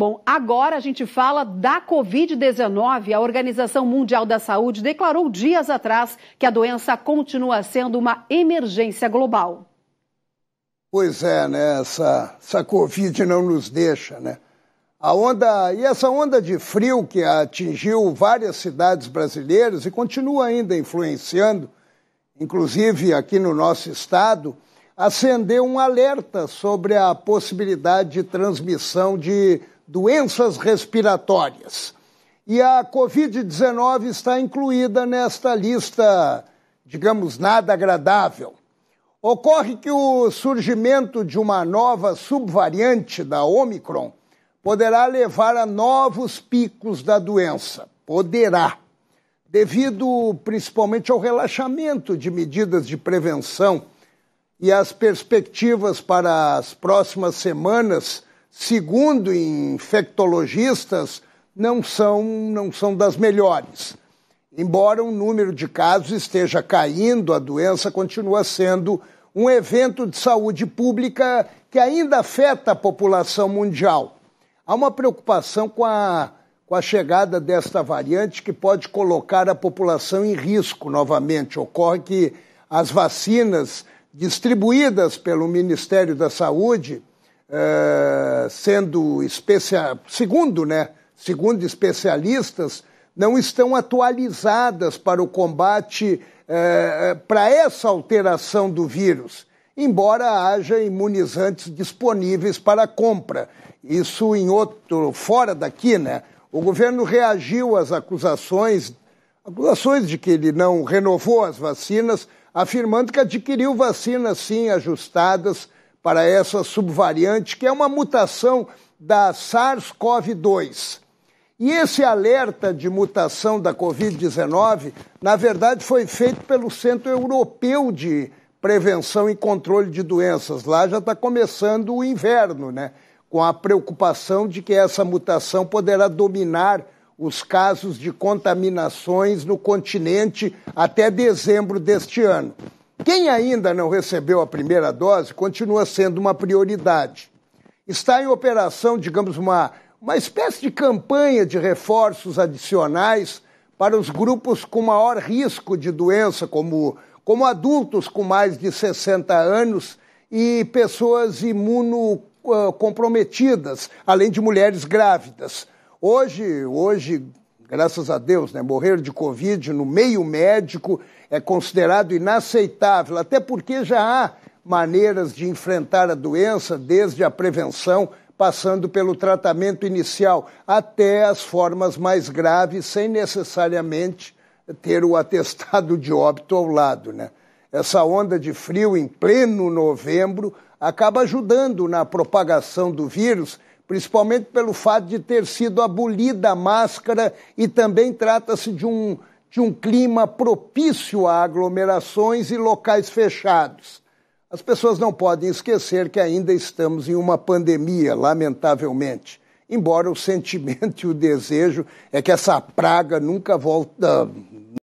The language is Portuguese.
Bom, agora a gente fala da Covid-19. A Organização Mundial da Saúde declarou dias atrás que a doença continua sendo uma emergência global. Pois é, né? Essa, essa Covid não nos deixa, né? A onda, e essa onda de frio que atingiu várias cidades brasileiras e continua ainda influenciando, inclusive aqui no nosso estado, acendeu um alerta sobre a possibilidade de transmissão de doenças respiratórias. E a Covid-19 está incluída nesta lista, digamos, nada agradável. Ocorre que o surgimento de uma nova subvariante da Omicron poderá levar a novos picos da doença. Poderá. Devido principalmente ao relaxamento de medidas de prevenção e às perspectivas para as próximas semanas segundo infectologistas, não são, não são das melhores. Embora o número de casos esteja caindo, a doença continua sendo um evento de saúde pública que ainda afeta a população mundial. Há uma preocupação com a, com a chegada desta variante que pode colocar a população em risco novamente. Ocorre que as vacinas distribuídas pelo Ministério da Saúde eh, sendo especial, segundo, né, segundo especialistas, não estão atualizadas para o combate uh, para essa alteração do vírus, embora haja imunizantes disponíveis para compra. Isso em outro fora daqui, né? O governo reagiu às acusações, acusações de que ele não renovou as vacinas, afirmando que adquiriu vacinas sim ajustadas para essa subvariante, que é uma mutação da SARS-CoV-2. E esse alerta de mutação da Covid-19, na verdade, foi feito pelo Centro Europeu de Prevenção e Controle de Doenças. Lá já está começando o inverno, né? Com a preocupação de que essa mutação poderá dominar os casos de contaminações no continente até dezembro deste ano. Quem ainda não recebeu a primeira dose continua sendo uma prioridade. Está em operação, digamos, uma, uma espécie de campanha de reforços adicionais para os grupos com maior risco de doença, como, como adultos com mais de 60 anos e pessoas imunocomprometidas, além de mulheres grávidas. Hoje, hoje graças a Deus, né, morrer de Covid no meio médico é considerado inaceitável, até porque já há maneiras de enfrentar a doença, desde a prevenção, passando pelo tratamento inicial, até as formas mais graves, sem necessariamente ter o atestado de óbito ao lado. Né? Essa onda de frio em pleno novembro acaba ajudando na propagação do vírus principalmente pelo fato de ter sido abolida a máscara e também trata-se de um, de um clima propício a aglomerações e locais fechados. As pessoas não podem esquecer que ainda estamos em uma pandemia, lamentavelmente. Embora o sentimento e o desejo é que essa praga nunca volte.